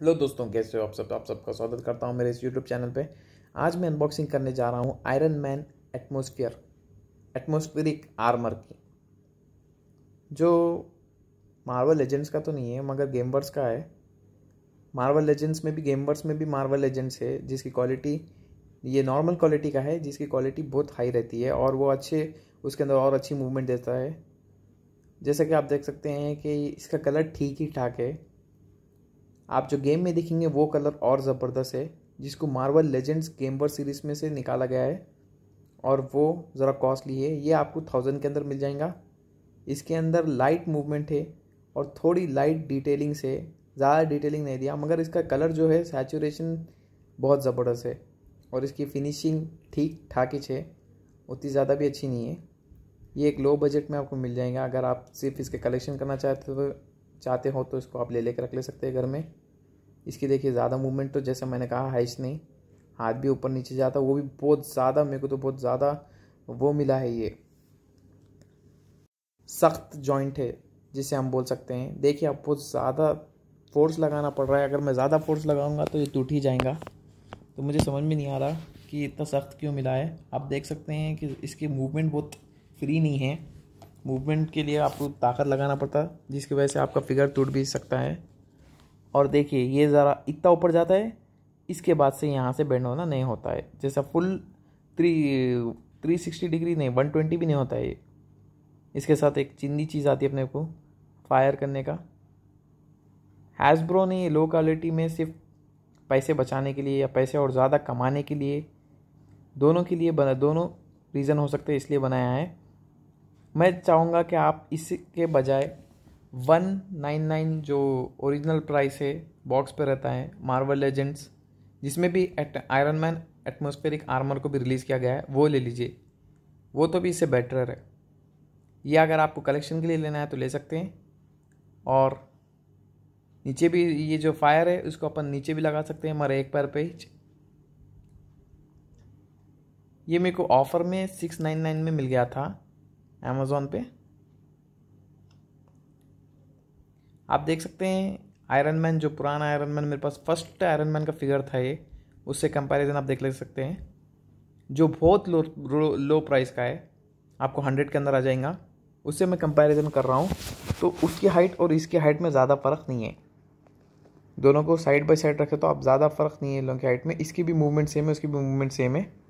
hello दोस्तों कैसे हो आप सब आप सबका स्वागत करता हूँ मेरे इस यूट्यूब चैनल पे आज मैं अनबॉक्सिंग करने जा रहा हूँ iron man atmosphere atmospheric armour की जो मार्वल लेजेंड्स का तो नहीं है मगर गेमवर्स का है मार्वल लेजेंड्स में भी गेमवर्स में भी मार्वल लेजेंड्स है जिसकी क्वालिटी ये नॉर्मल क्वालिटी का है जिसकी क्वालिटी बहुत हाई रहती है और वो अच्छे उसके अंदर और अच्छी मूवमेंट देता है जैसा कि आप देख सकते हैं कि इसका कलर ठीक ही ठाक है आप जो गेम में देखेंगे वो कलर और ज़बरदस्त है जिसको मार्वल लेजेंड्स गेमवर सीरीज़ में से निकाला गया है और वो ज़रा कॉस्टली है ये आपको थाउजेंड के अंदर मिल जाएगा इसके अंदर लाइट मूवमेंट है और थोड़ी लाइट डिटेलिंग से ज़्यादा डिटेलिंग नहीं दिया मगर इसका कलर जो है सैचुरेशन बहुत ज़बरदस्त है और इसकी फिनिशिंग ठीक ठाक ही है उतनी ज़्यादा भी अच्छी नहीं है ये एक लो बजट में आपको मिल जाएगा अगर आप सिर्फ इसके कलेक्शन करना चाहते हो तो चाहते हो तो इसको आप ले लेकर रख ले सकते हैं घर में इसकी देखिए ज़्यादा मूवमेंट तो जैसे मैंने कहा हाइस नहीं हाथ भी ऊपर नीचे जाता वो भी बहुत ज़्यादा मेरे को तो बहुत ज़्यादा वो मिला है ये सख्त जॉइंट है जिसे हम बोल सकते हैं देखिए आप बहुत ज़्यादा फोर्स लगाना पड़ रहा है अगर मैं ज़्यादा फोर्स लगाऊंगा तो ये टूट ही जाएगा तो मुझे समझ में नहीं आ रहा कि इतना सख्त क्यों मिला है आप देख सकते हैं कि इसकी मूवमेंट बहुत फ्री नहीं है मूवमेंट के लिए आपको ताकत लगाना पड़ता है जिसकी वजह से आपका फिगर टूट भी सकता है और देखिए ये ज़रा इतना ऊपर जाता है इसके बाद से यहाँ से बैंड होना नहीं होता है जैसा full three three sixty degree नहीं वन ट्वेंटी भी नहीं होता है ये इसके साथ एक चिंदी चीज़ आती है अपने को फायर करने का हैसब्रो ने लो क्वालिटी में सिर्फ पैसे बचाने के लिए या पैसे और ज़्यादा कमाने के लिए दोनों के लिए बना दोनों रीज़न हो सकते हैं इसलिए बनाया है मैं चाहूँगा कि आप इसके बजाय वन नाइन नाइन जो ओरिजिनल प्राइस है बॉक्स पे रहता है मार्वल लेजेंड्स जिसमें भी at iron man atmospheric armour को भी रिलीज़ किया गया है वो ले लीजिए वो तो भी इससे बेटर है ये अगर आपको कलेक्शन के लिए लेना है तो ले सकते हैं और नीचे भी ये जो फायर है उसको अपन नीचे भी लगा सकते हैं हमारे एक पैर पे ही ये मेरे को ऑफ़र में सिक्स नाइन नाइन में मिल गया था अमेज़ोन पे आप देख सकते हैं आयरन मैन जो पुराना आयरन मैन मेरे पास फर्स्ट आयरन मैन का फिगर था ये उससे कंपैरिजन आप देख ले सकते हैं जो बहुत लो लो प्राइस का है आपको हंड्रेड के अंदर आ जाएगा उससे मैं कंपैरिजन कर रहा हूँ तो उसकी हाइट और इसकी हाइट में ज़्यादा फ़र्क नहीं है दोनों को साइड बाय साइड रखे तो आप ज़्यादा फ़र्क नहीं है लोगों की हाइट में इसकी भी मूवमेंट सेम है उसकी भी मूवमेंट सेम है